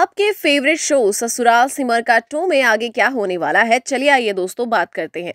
आपके favourite show ससुराल सिमर का टू में आगे क्या होने वाला है चलिए आइए दोस्तों बात करते हैं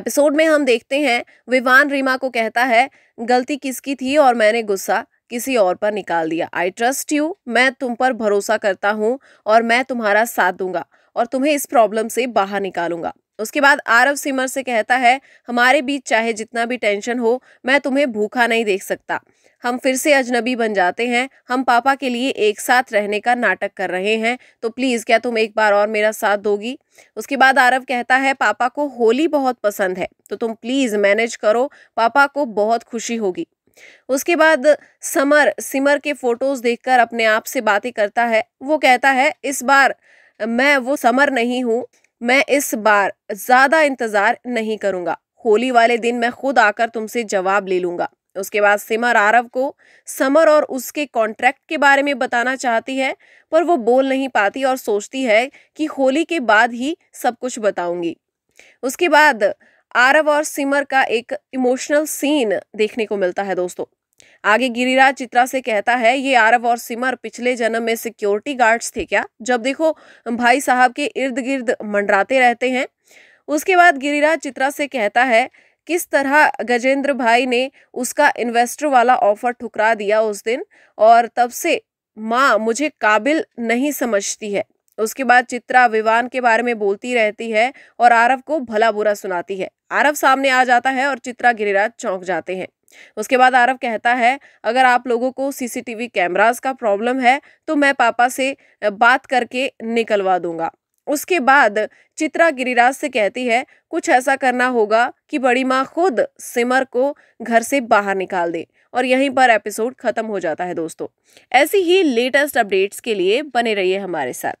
एपिसोड में हम देखते हैं विवान रीमा को कहता है गलती किसकी थी और मैंने गुस्सा किसी और पर निकाल दिया आई ट्रस्ट यू मैं तुम पर भरोसा करता हूँ और मैं तुम्हारा साथ दूंगा और तुम्हें इस प्रॉब्लम से बाहर निकालूंगा उसके बाद आरव सिमर से कहता है हमारे बीच चाहे जितना भी टेंशन हो मैं तुम्हें भूखा नहीं देख सकता हम फिर से अजनबी बन जाते हैं हम पापा के लिए एक साथ रहने का नाटक कर रहे हैं तो प्लीज़ क्या तुम एक बार और मेरा साथ दोगी उसके बाद आरव कहता है पापा को होली बहुत पसंद है तो तुम प्लीज़ मैनेज करो पापा को बहुत खुशी होगी उसके बाद समर सिमर के फोटोज़ देखकर अपने आप से बातें करता है वो कहता है इस बार मैं वो समर नहीं हूँ मैं इस बार ज़्यादा इंतज़ार नहीं करूँगा होली वाले दिन मैं खुद आकर तुमसे जवाब ले लूँगा उसके बाद सिमर आरव को समर और उसके कॉन्ट्रैक्ट के बारे में बताना चाहती है पर वो बोल नहीं पाती और सोचती है कि होली के बाद ही सब कुछ बताऊंगी उसके बाद आरव और सिमर का एक इमोशनल सीन देखने को मिलता है दोस्तों आगे गिरिराज चित्रा से कहता है ये आरव और सिमर पिछले जन्म में सिक्योरिटी गार्ड्स थे क्या जब देखो भाई साहब के इर्द गिर्द मंडराते रहते हैं उसके बाद गिरिराज चित्रा से कहता है किस तरह गजेंद्र भाई ने उसका इन्वेस्टर वाला ऑफर ठुकरा दिया उस दिन और तब से माँ मुझे काबिल नहीं समझती है उसके बाद चित्रा विवान के बारे में बोलती रहती है और आरव को भला बुरा सुनाती है आरव सामने आ जाता है और चित्रा गिरिराज चौंक जाते हैं उसके बाद आरव कहता है अगर आप लोगों को सीसीटीवी कैमरास का प्रॉब्लम है तो मैं पापा से बात करके निकलवा दूंगा उसके बाद चित्रा गिरिराज से कहती है कुछ ऐसा करना होगा कि बड़ी माँ खुद सिमर को घर से बाहर निकाल दे और यहीं पर एपिसोड खत्म हो जाता है दोस्तों ऐसी ही लेटेस्ट अपडेट्स के लिए बने रहिए हमारे साथ